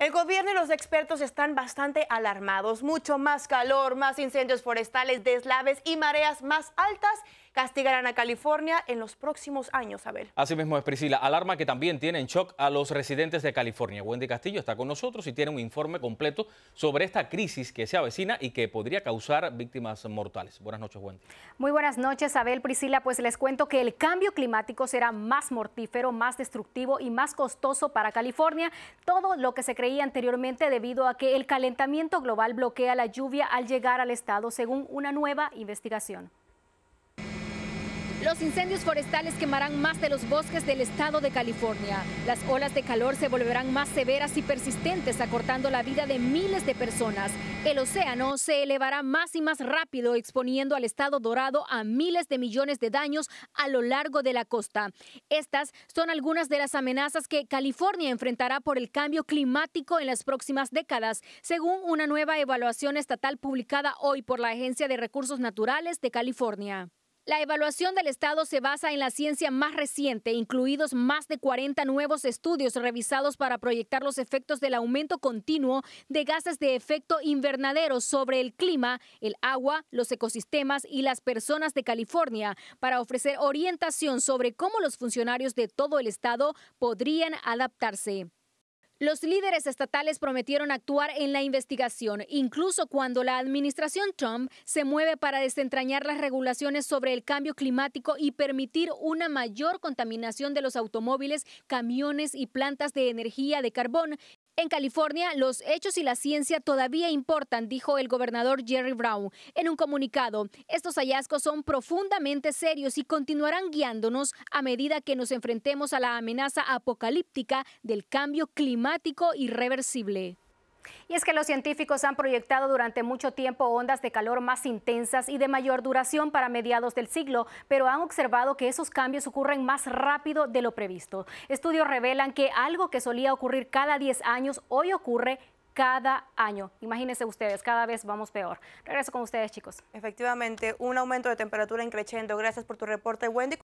El gobierno y los expertos están bastante alarmados. Mucho más calor, más incendios forestales, deslaves y mareas más altas castigarán a California en los próximos años, Abel. Así mismo es, Priscila. Alarma que también tiene en shock a los residentes de California. Wendy Castillo está con nosotros y tiene un informe completo sobre esta crisis que se avecina y que podría causar víctimas mortales. Buenas noches, Wendy. Muy buenas noches, Abel, Priscila. Pues les cuento que el cambio climático será más mortífero, más destructivo y más costoso para California. Todo lo que se creía anteriormente debido a que el calentamiento global bloquea la lluvia al llegar al estado, según una nueva investigación. Los incendios forestales quemarán más de los bosques del estado de California. Las olas de calor se volverán más severas y persistentes, acortando la vida de miles de personas. El océano se elevará más y más rápido, exponiendo al estado dorado a miles de millones de daños a lo largo de la costa. Estas son algunas de las amenazas que California enfrentará por el cambio climático en las próximas décadas, según una nueva evaluación estatal publicada hoy por la Agencia de Recursos Naturales de California. La evaluación del Estado se basa en la ciencia más reciente, incluidos más de 40 nuevos estudios revisados para proyectar los efectos del aumento continuo de gases de efecto invernadero sobre el clima, el agua, los ecosistemas y las personas de California, para ofrecer orientación sobre cómo los funcionarios de todo el Estado podrían adaptarse. Los líderes estatales prometieron actuar en la investigación, incluso cuando la administración Trump se mueve para desentrañar las regulaciones sobre el cambio climático y permitir una mayor contaminación de los automóviles, camiones y plantas de energía de carbón en California, los hechos y la ciencia todavía importan, dijo el gobernador Jerry Brown en un comunicado. Estos hallazgos son profundamente serios y continuarán guiándonos a medida que nos enfrentemos a la amenaza apocalíptica del cambio climático irreversible. Y es que los científicos han proyectado durante mucho tiempo ondas de calor más intensas y de mayor duración para mediados del siglo, pero han observado que esos cambios ocurren más rápido de lo previsto. Estudios revelan que algo que solía ocurrir cada 10 años hoy ocurre cada año. Imagínense ustedes, cada vez vamos peor. Regreso con ustedes, chicos. Efectivamente, un aumento de temperatura creciendo. Gracias por tu reporte, Wendy.